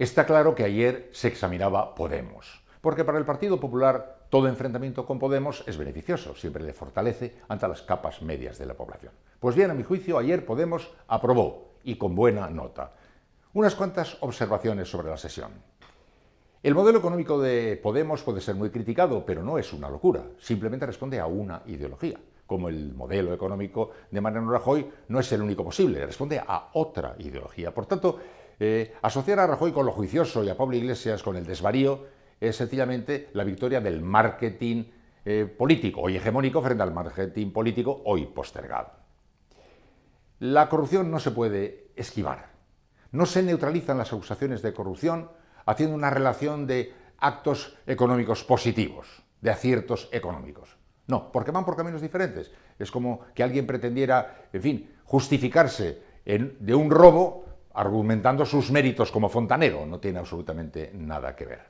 Está claro que ayer se examinaba Podemos, porque para el Partido Popular todo enfrentamiento con Podemos es beneficioso, siempre le fortalece ante las capas medias de la población. Pues bien, a mi juicio, ayer Podemos aprobó, y con buena nota, unas cuantas observaciones sobre la sesión. El modelo económico de Podemos puede ser muy criticado, pero no es una locura, simplemente responde a una ideología, como el modelo económico de Mariano Rajoy no es el único posible, responde a otra ideología. Por tanto, eh, asociar a Rajoy con lo juicioso y a Pablo Iglesias con el desvarío es sencillamente la victoria del marketing eh, político, hoy hegemónico, frente al marketing político hoy postergado. La corrupción no se puede esquivar. No se neutralizan las acusaciones de corrupción haciendo una relación de actos económicos positivos, de aciertos económicos. No, porque van por caminos diferentes. Es como que alguien pretendiera, en fin, justificarse de un robo argumentando sus méritos como fontanero, no tiene absolutamente nada que ver.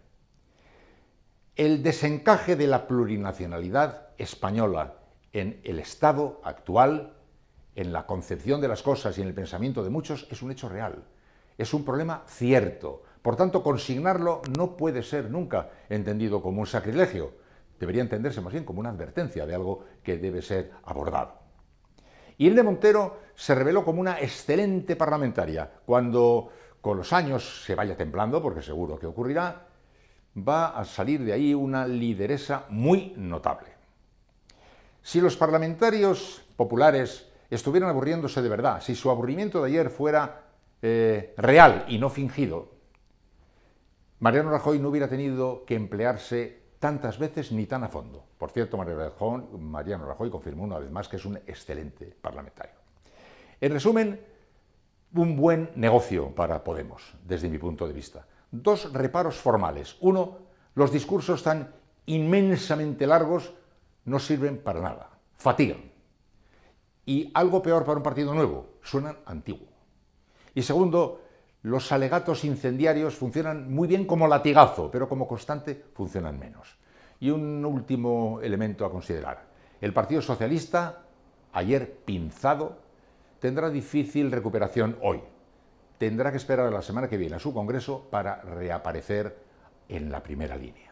El desencaje de la plurinacionalidad española en el Estado actual, en la concepción de las cosas y en el pensamiento de muchos, es un hecho real, es un problema cierto. Por tanto, consignarlo no puede ser nunca entendido como un sacrilegio, debería entenderse más bien como una advertencia de algo que debe ser abordado de Montero se reveló como una excelente parlamentaria. Cuando con los años se vaya templando, porque seguro que ocurrirá, va a salir de ahí una lideresa muy notable. Si los parlamentarios populares estuvieran aburriéndose de verdad, si su aburrimiento de ayer fuera eh, real y no fingido, Mariano Rajoy no hubiera tenido que emplearse tantas veces ni tan a fondo. Por cierto, Mariano Rajoy confirmó una vez más que es un excelente parlamentario. En resumen, un buen negocio para Podemos, desde mi punto de vista. Dos reparos formales. Uno, los discursos tan inmensamente largos no sirven para nada, fatigan. Y algo peor para un partido nuevo, suenan antiguo. Y segundo, los alegatos incendiarios funcionan muy bien como latigazo, pero como constante funcionan menos. Y un último elemento a considerar. El Partido Socialista, ayer pinzado, tendrá difícil recuperación hoy. Tendrá que esperar a la semana que viene a su Congreso para reaparecer en la primera línea.